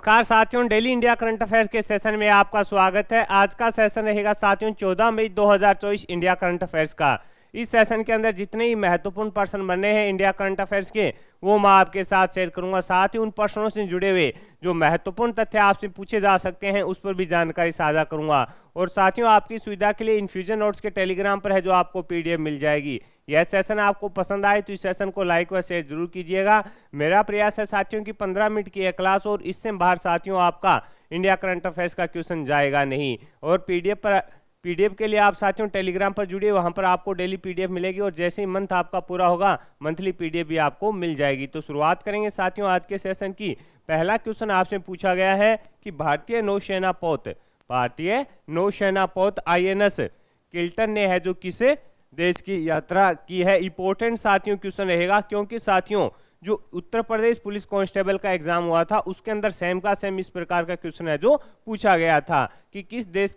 नमस्कार साथियों daily India current affairs के सेशन में आपका स्वागत है आज का सेशन रहेगा साथियों 14 मई 2024 इंडिया करंट अफेयर्स का इस सेशन के अंदर जितने ही महत्वपूर्ण पर्सन बने हैं इंडिया करंट अफेयर्स के वो मैं आपके साथ शेयर करूंगा साथ ही उन पर्सनों से जुड़े हुए जो महत्वपूर्ण तथ्य आपसे पूछे जा सकते हैं उस पर भी जानकारी साझा करूंगा और साथियों आपकी सुविधा के लिए इन्फ्यूजन नोट्स के टेलीग्राम पर है जो आपको पीडीएफ मिल जाएगी यह सेशन आपको पसंद आए तो इस सेशन को लाइक व शेयर जरूर कीजिएगा मेरा प्रयास है साथियों की 15 मिनट की यह क्लास और इससे बाहर साथियों आपका इंडिया करंट अफेयर्स का क्वेश्चन जाएगा नहीं और पीडीएफ पर पीडीएफ के लिए आप साथियों टेलीग्राम पर जुड़िए वहां पर आपको डेली पीडीएफ मिलेगी और जैसे ही मंथ आपका पूरा होगा मंथली पीडीएफ भी आपको मिल जाएगी तो शुरुआत करेंगे साथियों आज के सेशन की पहला क्वेश्चन आपसे पूछा गया है कि भारतीय नौसेना पोत भारतीय नौसेना पौत आईएनएस किल्टन ने है जो किसे देश की यात्रा की है इंपोर्टेंट साथियों क्वेश्चन रहेगा क्योंकि साथियों जो उत्तर प्रदेश पुलिस कांस्टेबल का एग्जाम हुआ था उसके अंदर सेम का सेम इस प्रकार का क्वेश्चन है जो पूछा गया था कि किस देश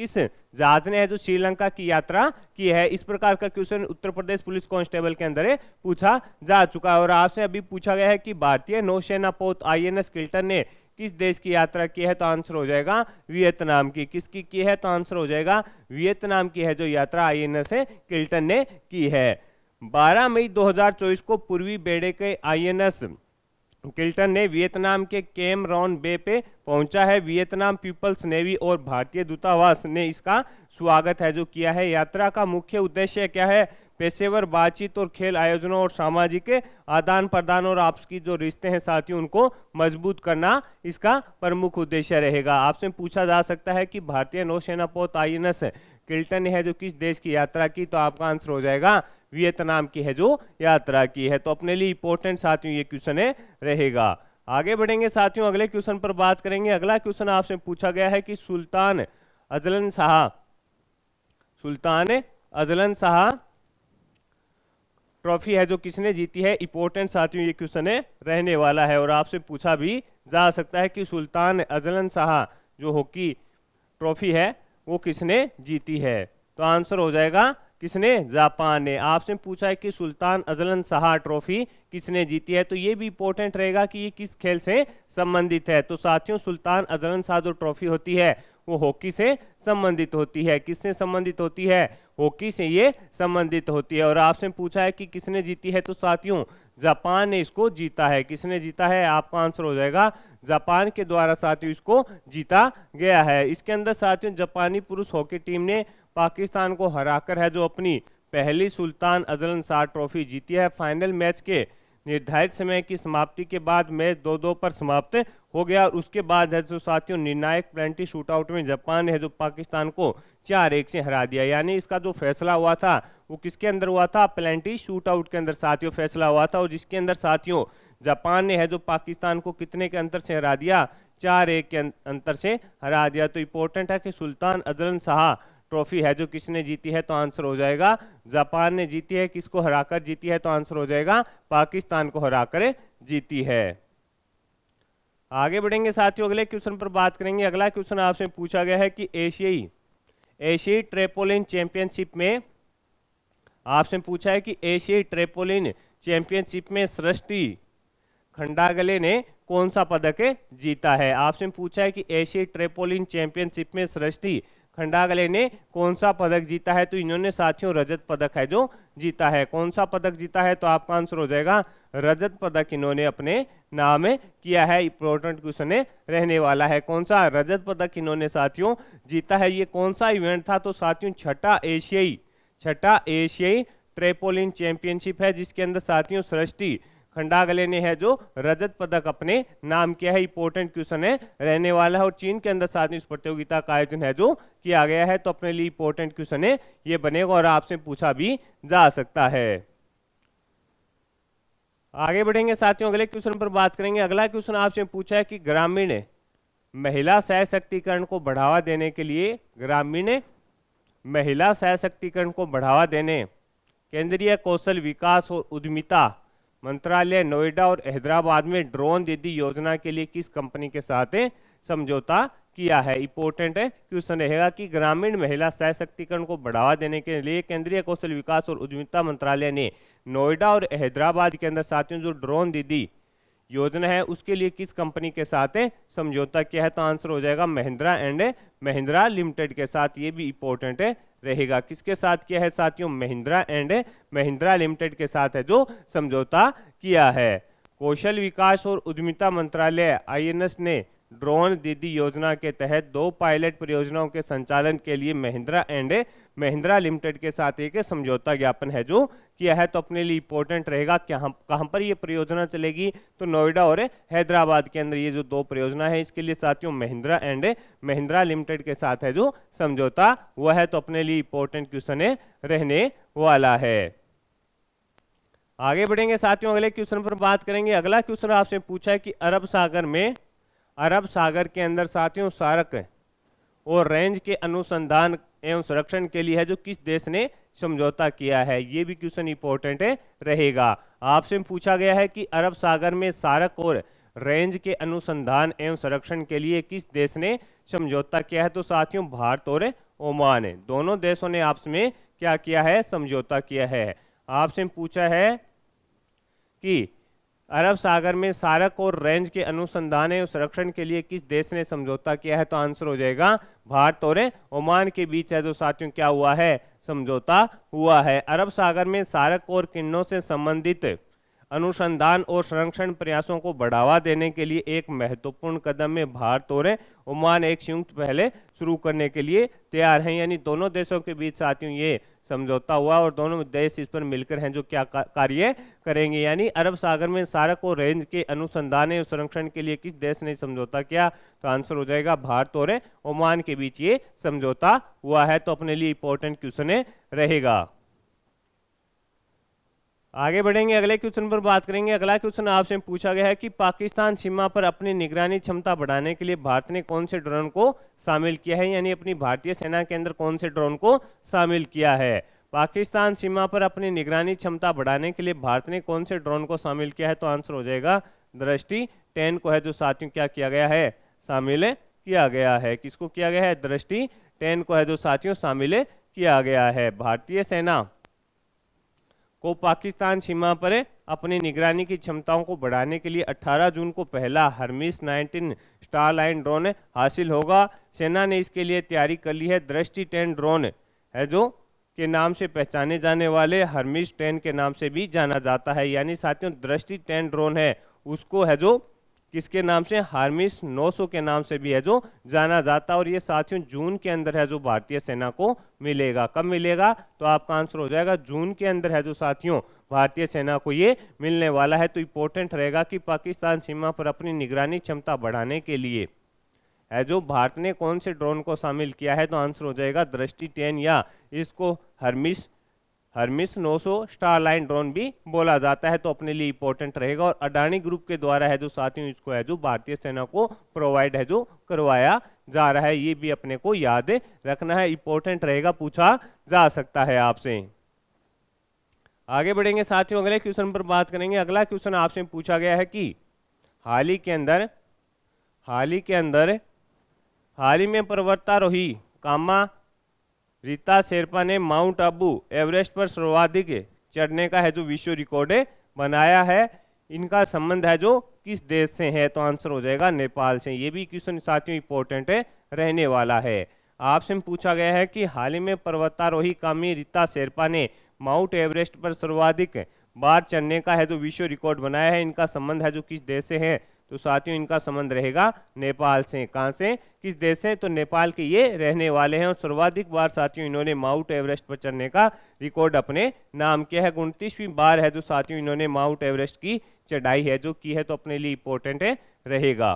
किस जहाज ने है जो श्रीलंका की यात्रा की है इस प्रकार का question Uttar Pradesh police constable के अंदर पूछा जा चुका है और आपसे अभी पूछा गया है कि भारतीय नौसेना पोत आई एन ने किस देश की यात्रा की है तो आंसर हो जाएगा वियतनाम की किसकी की है तो आंसर हो जाएगा वियतनाम की है जो यात्रा आई एन एस किल्टन ने की है 12 मई 2024 को पूर्वी बेड़े के आईएनएस किल्टन ने वियतनाम के केम रॉन बे पे पहुंचा है वियतनाम पीपल्स नेवी और भारतीय दूतावास ने इसका स्वागत है जो किया है यात्रा का मुख्य उद्देश्य क्या है पेशेवर बातचीत और खेल आयोजनों और सामाजिक आदान प्रदान और आपकी जो रिश्ते हैं साथियों उनको मजबूत करना इसका प्रमुख उद्देश्य रहेगा आपसे पूछा जा सकता है कि भारतीय नौसेना पोत आई किल्टन है जो किस देश की यात्रा की तो आपका आंसर हो जाएगा वियतनाम की है जो यात्रा की है तो अपने लिए इंपॉर्टेंट साथियों ये क्वेश्चन है रहेगा आगे बढ़ेंगे साथियों अगले क्वेश्चन पर बात करेंगे अगला क्वेश्चन आपसे पूछा गया है कि Sultan Azlan Shah Sultan Azlan Shah trophy है जो किसने जीती है इंपॉर्टेंट साथियों ये क्वेश्चन है रहने वाला है और आपसे पूछा भी जा सकता है कि सुल्तान अजलन शाह जो हॉकी ट्रॉफी है वो किसने जीती है तो आंसर हो जाएगा किसने जापान ने आपसे पूछा है कि सुल्तान अजलन सहा ट्रॉफी किसने जीती है तो ये भी इंपॉर्टेंट रहेगा कि ये किस खेल से संबंधित है तो साथियों सुल्तान अजलन शाह जो ट्रॉफी होती है वो हॉकी से संबंधित होती है किससे संबंधित होती है हॉकी से ये संबंधित होती है और आपसे पूछा है कि किसने जीती है तो साथियों जापान ने इसको जीता है किसने जीता है आपका आंसर हो जाएगा जापान के द्वारा साथियों इसको जीता गया है इसके अंदर साथियों जापानी पुरुष हॉकी टीम ने पाकिस्तान को हराकर है जो अपनी पहली सुल्तान अजल शाह ट्रॉफी जीती है फाइनल मैच के निर्धारित समय की समाप्ति के बाद मैच दो दो पर समाप्त हो गया और उसके बाद है जो साथियों निर्णायक पेनल्टी शूटआउट में जापान ने जो पाकिस्तान को चार एक से हरा दिया यानी इसका जो फैसला हुआ था वो किसके अंदर हुआ था पेनल्टी शूटआउट के अंदर साथियों फैसला हुआ था और जिसके अंदर साथियों जापान ने है जो पाकिस्तान को कितने के अंतर से हरा दिया चार एक के अंतर से हरा दिया तो इंपॉर्टेंट है कि सुल्तान अजलन शाह ट्रॉफी है जो किसने जीती है तो आंसर हो जाएगा जापान ने जीती है किसको हराकर जीती है तो आंसर हो जाएगा पाकिस्तान को हराकर जीती है आगे बढ़ेंगे साथियों अगले क्वेश्चन पर बात करेंगे अगला क्वेश्चन आपसे पूछा गया है कि एशियाई एशियाई ट्रेपोलिन चैंपियनशिप में आपसे पूछा है कि एशियाई ट्रेपोलिन चैंपियनशिप में सृष्टि खंडागले ने कौन सा पदक जीता है आपसे पूछा है कि एशियाई ट्रेपोलिन चैंपियनशिप में सृष्टि खंडागले ने कौन सा पदक जीता है तो इन्होंने साथियों रजत पदक है जो जीता है कौन सा पदक जीता है तो आपका आंसर हो जाएगा रजत पदक इन्होंने अपने नाम किया है इंपॉर्टेंट क्वेश्चन रहने वाला है कौन सा रजत पदक इन्होंने साथियों जीता है ये कौन सा इवेंट था तो साथियों छठा एशियाई छठा एशियाई ट्रेपोलिन चैंपियनशिप है जिसके अंदर साथियों सृष्टि खंडागले ने है जो रजत पदक अपने नाम किया है इंपोर्टेंट क्वेश्चन है रहने वाला है और चीन के अंदर साथ में इस प्रतियोगिता का आयोजन है जो किया गया है तो अपने लिए इंपोर्टेंट क्वेश्चन है ये बनेगा और आपसे पूछा भी जा सकता है आगे बढ़ेंगे साथियों अगले क्वेश्चन पर बात करेंगे अगला क्वेश्चन आपसे पूछा है कि ग्रामीण महिला सशक्तिकरण को बढ़ावा देने के लिए ग्रामीण महिला सशक्तिकरण को बढ़ावा देने केंद्रीय कौशल विकास और उद्यमिता मंत्रालय नोएडा और हैदराबाद में ड्रोन दीदी योजना के लिए किस कंपनी के साथ समझौता किया है इंपोर्टेंट है क्वेश्चन रहेगा कि ग्रामीण महिला सशक्तिकरण को बढ़ावा देने के लिए केंद्रीय कौशल विकास और उद्यमिता मंत्रालय ने नोएडा और हैदराबाद के अंदर साथियों जो ड्रोन दीदी योजना है उसके लिए किस कंपनी के साथ समझौता क्या है तो आंसर हो जाएगा महिंद्रा एंड महिंद्रा लिमिटेड के साथ ये भी इंपॉर्टेंट है रहेगा किसके साथ किया है साथियों महिंद्रा एंड महिंद्रा लिमिटेड के साथ है जो समझौता किया है कौशल विकास और उद्यमिता मंत्रालय आईएनएस ने ड्रोन दीदी योजना के तहत दो पायलट परियोजनाओं के संचालन के लिए महिंद्रा एंड महिंद्रा लिमिटेड के साथ एक समझौता ज्ञापन है जो किया है तो अपने लिए इंपॉर्टेंट रहेगा क्या हम कहाँ पर ये परियोजना चलेगी तो नोएडा और हैदराबाद के अंदर ये जो दो परियोजना है इसके लिए साथियों महिंद्रा एंड महिंद्रा लिमिटेड के साथ है जो समझौता वह है तो अपने लिए इंपॉर्टेंट क्वेश्चन रहने वाला है आगे बढ़ेंगे साथियों अगले क्वेश्चन पर बात करेंगे अगला क्वेश्चन आपसे पूछा है कि अरब सागर में अरब सागर के अंदर साथियों सारक और रेंज के अनुसंधान एवं संरक्षण के लिए है जो किस देश ने समझौता किया है ये भी क्वेश्चन इंपॉर्टेंट रहेगा आपसे पूछा गया है कि अरब सागर में सारक और रेंज के अनुसंधान एवं संरक्षण के लिए किस देश ने समझौता किया है तो साथियों भारत और ओमान दोनों देशों ने आपस में क्या किया है समझौता किया है आपसे पूछा है कि अरब सागर में सारक और रेंज के अनुसंधान और संरक्षण के लिए किस देश ने समझौता किया है तो आंसर हो जाएगा भारत और ओमान के बीच है जो तो साथियों क्या हुआ है समझौता हुआ है अरब सागर में सारक और किन्नों से संबंधित अनुसंधान और संरक्षण प्रयासों को बढ़ावा देने के लिए एक महत्वपूर्ण कदम में भारत और ओमान एक संयुक्त पहले शुरू करने के लिए तैयार हैं यानी दोनों देशों के बीच साथियों ये समझौता हुआ और दोनों देश इस पर मिलकर हैं जो क्या कार्य करेंगे यानी अरब सागर में सारक और रेंज के अनुसंधान और संरक्षण के लिए किस देश ने समझौता किया तो आंसर हो जाएगा भारत और ओमान के बीच ये समझौता हुआ है तो अपने लिए इंपॉर्टेंट क्वेश्चन रहेगा आगे बढ़ेंगे अगले क्वेश्चन पर बात करेंगे अगला क्वेश्चन आपसे पूछा गया है कि पाकिस्तान सीमा पर अपनी निगरानी क्षमता बढ़ाने के लिए भारत ने कौन से ड्रोन को शामिल किया है यानी अपनी भारतीय सेना के अंदर कौन से ड्रोन को शामिल किया है पाकिस्तान सीमा पर अपनी निगरानी क्षमता बढ़ाने के लिए भारत ने कौन से ड्रोन को शामिल किया है तो आंसर हो जाएगा दृष्टि टेन को है जो साथियों क्या किया गया है शामिल किया गया है किसको किया गया है दृष्टि टेन को है जो साथियों शामिल किया गया है भारतीय सेना को पाकिस्तान सीमा पर अपनी निगरानी की क्षमताओं को बढ़ाने के लिए 18 जून को पहला हरमिस 19 स्टार लाइन ड्रोन हासिल होगा सेना ने इसके लिए तैयारी कर ली है दृष्टि टेन ड्रोन है जो के नाम से पहचाने जाने वाले हरमिस टेन के नाम से भी जाना जाता है यानी साथियों दृष्टि टेन ड्रोन है उसको है जो किसके नाम से हार्मिस 900 के नाम से भी है जो जाना जाता है और ये साथियों जून के अंदर है जो भारतीय सेना को मिलेगा कब मिलेगा तो आपका आंसर हो जाएगा जून के अंदर है जो साथियों भारतीय सेना को ये मिलने वाला है तो इम्पोर्टेंट रहेगा कि पाकिस्तान सीमा पर अपनी निगरानी क्षमता बढ़ाने के लिए है जो भारत ने कौन से ड्रोन को शामिल किया है तो आंसर हो जाएगा दृष्टि टेन या इसको Hermes Hermes 900 star line drone भी बोला जाता है तो अपने लिए इंपॉर्टेंट रहेगा और अडानी ग्रुप के द्वारा है जो साथियों इसको है जो भारतीय सेना को प्रोवाइड है जो करवाया जा रहा है ये भी अपने को याद रखना है इंपॉर्टेंट रहेगा पूछा जा सकता है आपसे आगे बढ़ेंगे साथियों अगले क्वेश्चन पर बात करेंगे अगला क्वेश्चन आपसे पूछा गया है कि हाल ही के अंदर हाल ही के अंदर हाल ही में पर्वतारोही कामा रीता शेरपा ने माउंट आबू एवरेस्ट पर सर्वाधिक चढ़ने का है जो विश्व रिकॉर्ड बनाया है इनका संबंध है जो किस देश से है तो आंसर हो जाएगा नेपाल से ये भी क्वेश्चन साथियों इंपॉर्टेंट है रहने वाला है आपसे पूछा गया है कि हाल ही में पर्वतारोही कामी रीता शेरपा ने माउंट एवरेस्ट पर सर्वाधिक बार चढ़ने का है जो विश्व रिकॉर्ड बनाया है इनका संबंध है जो किस देश से है तो साथियों इनका संबंध रहेगा नेपाल से कहाँ से किस देश से तो नेपाल के ये रहने वाले हैं और सर्वाधिक बार साथियों इन्होंने माउंट एवरेस्ट पर चढ़ने का रिकॉर्ड अपने नाम किया है उनतीसवीं बार है जो साथियों इन्होंने माउंट एवरेस्ट की चढ़ाई है जो की है तो अपने लिए इंपॉर्टेंट है रहेगा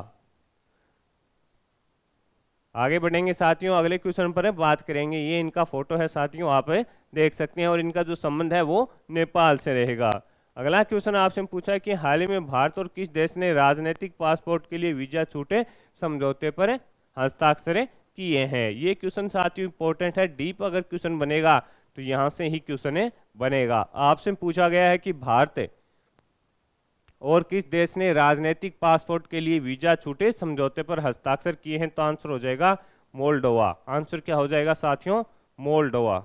आगे बढ़ेंगे साथियों अगले क्वेश्चन पर बात करेंगे ये इनका फोटो है साथियों आप देख सकते हैं और इनका जो संबंध है वो नेपाल से रहेगा अगला क्वेश्चन आपसे पूछा है कि हाल ही में भारत और किस देश ने राजनीतिक पासपोर्ट के लिए वीजा छूटे समझौते पर हस्ताक्षर किए हैं ये क्वेश्चन साथियों इंपॉर्टेंट है डीप अगर क्वेश्चन बनेगा तो यहाँ से ही क्वेश्चन बनेगा आपसे पूछा गया है कि भारत और किस देश ने राजनीतिक पासपोर्ट के लिए वीजा छूटे समझौते पर हस्ताक्षर किए हैं तो आंसर हो जाएगा मोल्डोवा आंसर क्या हो जाएगा साथियों मोल्डोवा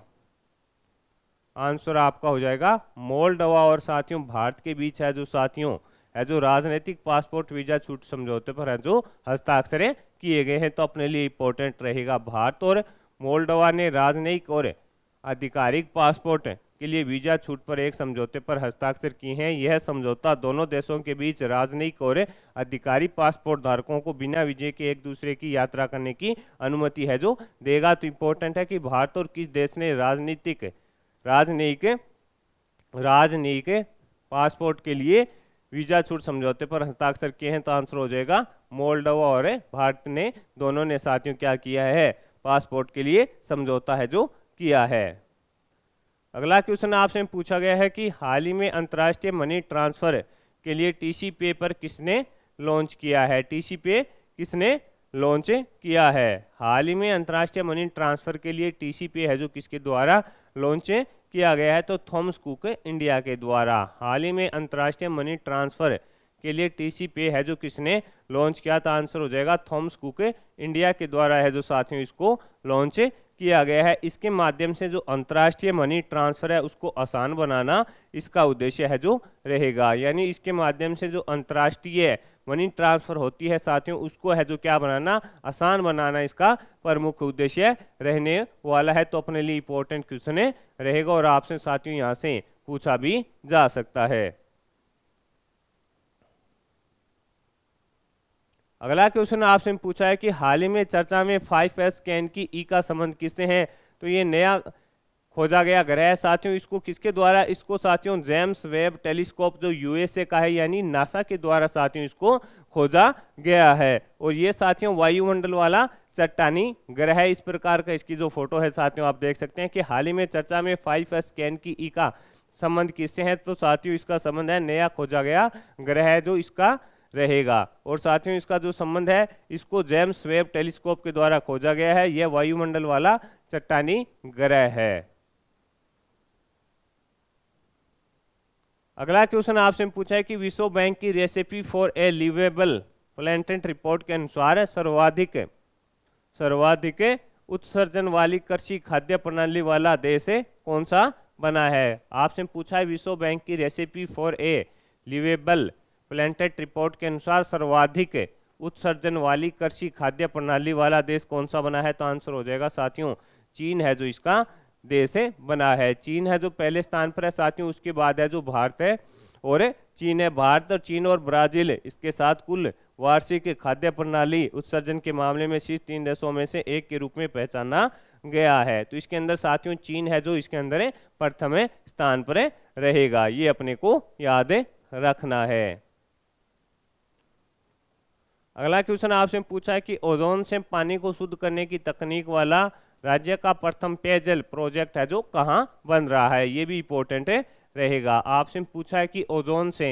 आंसर आपका हो जाएगा मोलडवा और साथियों भारत के बीच है जो साथियों है जो राजनीतिक पासपोर्ट वीजा छूट समझौते पर है जो हस्ताक्षर किए गए हैं तो अपने लिए इम्पोर्टेंट रहेगा भारत और मोलडवा ने राजनयिक और आधिकारिक पासपोर्ट के लिए वीजा छूट पर एक समझौते पर हस्ताक्षर किए हैं यह समझौता दोनों देशों के बीच राजनयिक और आधिकारिक पासपोर्ट धारकों को बिना वीजे के एक दूसरे की यात्रा करने की अनुमति है जो देगा तो इम्पोर्टेंट है कि भारत और किस देश ने राजनीतिक राजनयिक राजनयिक पासपोर्ट के लिए वीजा छूट समझौते पर हस्ताक्षर किए हैं तो आंसर हो जाएगा मोल्डोवा और भारत ने दोनों ने साथियों क्या किया है पासपोर्ट के लिए समझौता है जो किया है अगला क्वेश्चन आपसे पूछा गया है कि हाल ही में अंतर्राष्ट्रीय मनी ट्रांसफर के लिए टी पे पर किसने लॉन्च किया है टी पे किसने लॉन्च किया है हाल ही में अंतर्राष्ट्रीय मनी ट्रांसफर के लिए टी पे है जो किसके द्वारा लॉन्च किया गया है तो थॉमस कुक इंडिया के द्वारा हाल ही में अंतर्राष्ट्रीय मनी ट्रांसफर के लिए टीसी पे है जो किसने लॉन्च किया था आंसर हो जाएगा थॉम्स कुक इंडिया के द्वारा है जो साथियों इसको लॉन्च किया गया है इसके माध्यम से जो अंतर्राष्ट्रीय मनी ट्रांसफर है उसको आसान बनाना इसका उद्देश्य है जो रहेगा यानी इसके माध्यम से जो अंतर्राष्ट्रीय मनी ट्रांसफर होती है साथियों उसको है जो क्या बनाना आसान बनाना इसका प्रमुख उद्देश्य रहने वाला है तो अपने लिए इंपॉर्टेंट क्वेश्चन रहेगा और आपसे साथियों यहाँ से पूछा भी जा सकता है अगला क्वेश्चन आपसे पूछा है कि हाल ही में चर्चा में फाइव एस कैन की ई e का संबंध किससे है तो ये नया खोजा गया ग्रह साथियों इसको किसके द्वारा इसको साथियों जेम्स वेब टेलीस्कोप जो यूएसए का है यानी नासा के द्वारा साथियों इसको खोजा गया है और ये साथियों वायुमंडल वाला चट्टानी ग्रह इस प्रकार का इसकी जो फोटो है साथियों आप देख सकते हैं कि हाल ही में चर्चा में फाइव एस कैन की ई e का संबंध किससे है तो साथियों इसका संबंध है नया खोजा गया ग्रह जो इसका रहेगा और साथियों इसका जो संबंध है इसको जेम्स वेब टेलीस्कोप के द्वारा खोजा गया है यह वायुमंडल वाला चट्टानी ग्रह है अगला क्वेश्चन आपसे पूछा है कि विश्व बैंक की recipe for a liveable planet report के अनुसार सर्वाधिक सर्वाधिक उत्सर्जन वाली कृषि खाद्य प्रणाली वाला देश कौन सा बना है आपसे पूछा है विश्व बैंक की recipe for a liveable planet report के अनुसार सर्वाधिक उत्सर्जन वाली कृषि खाद्य प्रणाली वाला देश कौन सा बना है तो आंसर हो जाएगा साथियों चीन है जो इसका देश है बना है चीन है जो पहले स्थान पर है साथियों उसके बाद है जो भारत है और चीन है भारत और चीन और ब्राजील इसके साथ कुल वार्षिक खाद्य प्रणाली उत्सर्जन के मामले में शीर्ष तीन देशों में से एक के रूप में पहचाना गया है तो इसके अंदर साथियों चीन है जो इसके अंदर प्रथम स्थान पर रहेगा ये अपने को याद रखना है अगला क्वेश्चन आपसे पूछा है कि ओजोन से पानी को शुद्ध करने की तकनीक वाला राज्य का प्रथम पेयजल प्रोजेक्ट है जो कहाँ बन रहा है ये भी इंपॉर्टेंट रहेगा आपसे पूछा है कि ओजोन से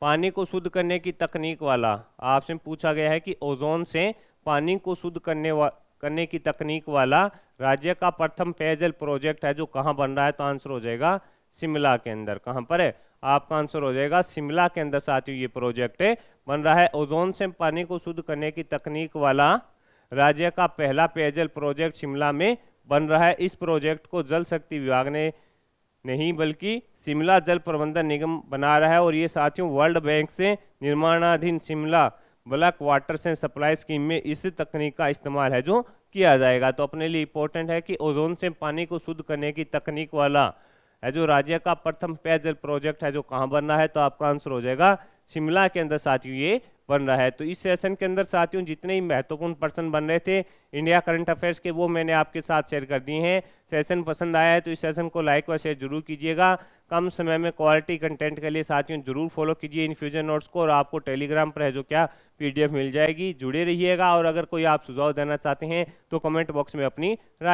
पानी को शुद्ध करने की तकनीक वाला आपसे पूछा गया है कि ओजोन से पानी को शुद्ध करने वा करने की तकनीक वाला राज्य का प्रथम पेयजल प्रोजेक्ट है जो कहाँ बन रहा है तो आंसर हो जाएगा शिमला के अंदर कहाँ पर है आपका आंसर हो जाएगा शिमला के अंदर साथियों ये प्रोजेक्ट बन रहा है ओजोन से पानी को शुद्ध करने की तकनीक वाला राज्य का पहला पेयजल प्रोजेक्ट शिमला में बन रहा है इस प्रोजेक्ट को जल शक्ति विभाग ने नहीं बल्कि शिमला जल प्रबंधन निगम बना रहा है और ये साथियों वर्ल्ड बैंक से निर्माणाधीन शिमला ब्लैक वाटर से सप्लाई स्कीम में इस तकनीक का इस्तेमाल है जो किया जाएगा तो अपने लिए इंपॉर्टेंट है कि ओजोन से पानी को शुद्ध करने की तकनीक वाला है जो राज्य का प्रथम पेयजल प्रोजेक्ट है जो कहाँ बन रहा है तो आपका आंसर हो जाएगा शिमला के अंदर साथियों ये बन रहा है तो इस सेशन के अंदर साथियों जितने ही महत्वपूर्ण पर्सन बन रहे थे इंडिया करंट अफेयर्स के वो मैंने आपके साथ शेयर कर दिए हैं सेशन पसंद आया है तो इस सेशन को लाइक व शेयर जरूर कीजिएगा कम समय में क्वालिटी कंटेंट के लिए साथियों जरूर फॉलो कीजिए इन्फ्यूजन नोट्स को और आपको टेलीग्राम पर है जो क्या पीडीएफ मिल जाएगी जुड़े रहिएगा और अगर कोई आप सुझाव देना चाहते हैं तो कमेंट बॉक्स में अपनी राय